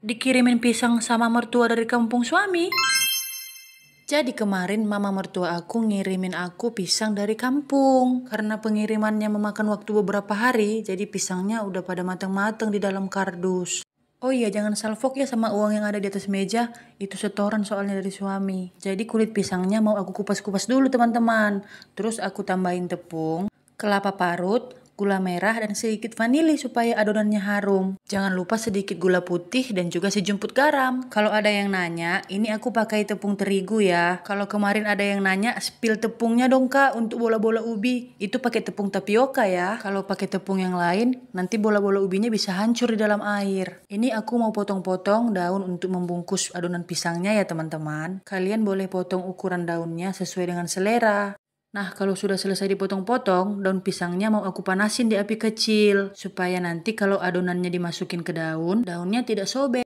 Dikirimin pisang sama mertua dari kampung suami. Jadi kemarin mama mertua aku ngirimin aku pisang dari kampung. Karena pengirimannya memakan waktu beberapa hari, jadi pisangnya udah pada matang-matang di dalam kardus. Oh iya, jangan salfok ya sama uang yang ada di atas meja. Itu setoran soalnya dari suami. Jadi kulit pisangnya mau aku kupas-kupas dulu teman-teman. Terus aku tambahin tepung, kelapa parut, gula merah dan sedikit vanili supaya adonannya harum. Jangan lupa sedikit gula putih dan juga sejumput garam. Kalau ada yang nanya, ini aku pakai tepung terigu ya. Kalau kemarin ada yang nanya, spill tepungnya dong kak untuk bola-bola ubi. Itu pakai tepung tapioka ya. Kalau pakai tepung yang lain, nanti bola-bola ubinya bisa hancur di dalam air. Ini aku mau potong-potong daun untuk membungkus adonan pisangnya ya teman-teman. Kalian boleh potong ukuran daunnya sesuai dengan selera. Nah, kalau sudah selesai dipotong-potong, daun pisangnya mau aku panasin di api kecil supaya nanti kalau adonannya dimasukin ke daun, daunnya tidak sobek.